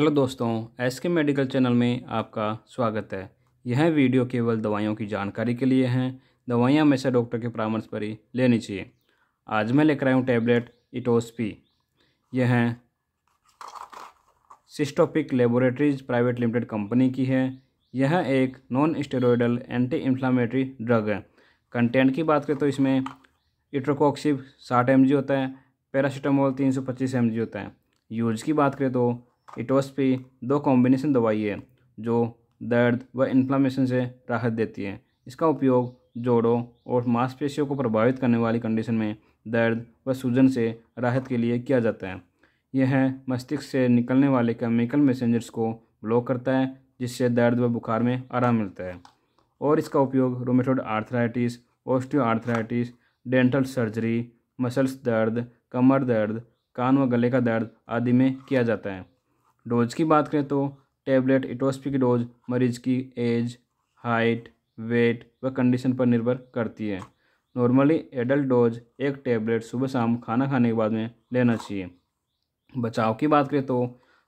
hello दोस्तों S के medical channel में आपका स्वागत है यह वीडियो केवल दवाइयों की जानकारी के लिए हैं दवाइयाँ हमेशा डॉक्टर के परामर्श पर ही लेनी चाहिए आज मैं लेकर आया हूँ टैबलेट इटोसपी यह सिस्टोपिक लेबोरेटरीज प्राइवेट लिमिटेड कंपनी की है यह एक non steroidal anti inflammatory drug है कंटेंट की बात करें तो इसमें इट्रोकॉक्सिब साठ एम होता है पैरासीटामोल तीन सौ पच्चीस एम होता है यूज की बात करें तो इटोस्पी दो कॉम्बिनेशन दवाई है जो दर्द व इन्फ्लामेशन से राहत देती है इसका उपयोग जोड़ों और मांसपेशियों को प्रभावित करने वाली कंडीशन में दर्द व सूजन से राहत के लिए किया जाता है यह मस्तिष्क से निकलने वाले केमिकल मैसेंजर्स को ब्लॉक करता है जिससे दर्द व बुखार में आराम मिलता है और इसका उपयोग rheumatoid arthritis osteoarthritis dental surgery muscles दर्द कमर दर्द कान व गले का दर्द आदि में किया जाता है डोज की बात करें तो टेबलेट इटोस्पी की डोज मरीज की एज हाइट वेट व कंडीशन पर निर्भर करती है नॉर्मली एडल्ट डोज एक टेबलेट सुबह शाम खाना खाने के बाद में लेना चाहिए बचाव की बात करें तो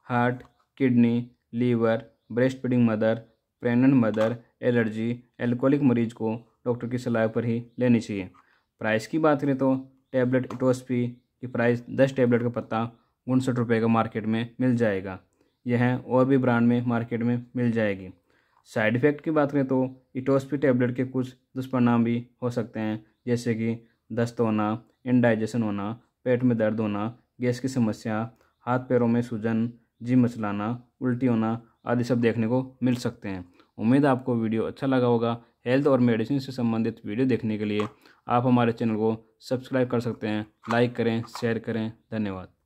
heart kidney liver breast feeding mother pregnant mother allergy alcoholic मरीज को डॉक्टर की सलाह पर ही लेनी चाहिए प्राइस की बात करें तो टेबलेट इटोस्पी की प्राइस दस टेबलेट का पत्ता उनसठ रुपये का मार्केट में मिल जाएगा यह और भी ब्रांड में मार्केट में मिल जाएगी साइड इफ़ेक्ट की बात करें तो इटोस्पी टेबलेट के कुछ दुष्परिणाम भी हो सकते हैं जैसे कि दस्त होना इनडाइजेशन होना पेट में दर्द होना गैस की समस्या हाथ पैरों में सूजन जी मचलाना उल्टी होना आदि सब देखने को मिल सकते हैं उम्मीद आपको वीडियो अच्छा लगा होगा हेल्थ और मेडिसिन से संबंधित वीडियो देखने के लिए आप हमारे चैनल को सब्सक्राइब कर सकते हैं लाइक करें शेयर करें धन्यवाद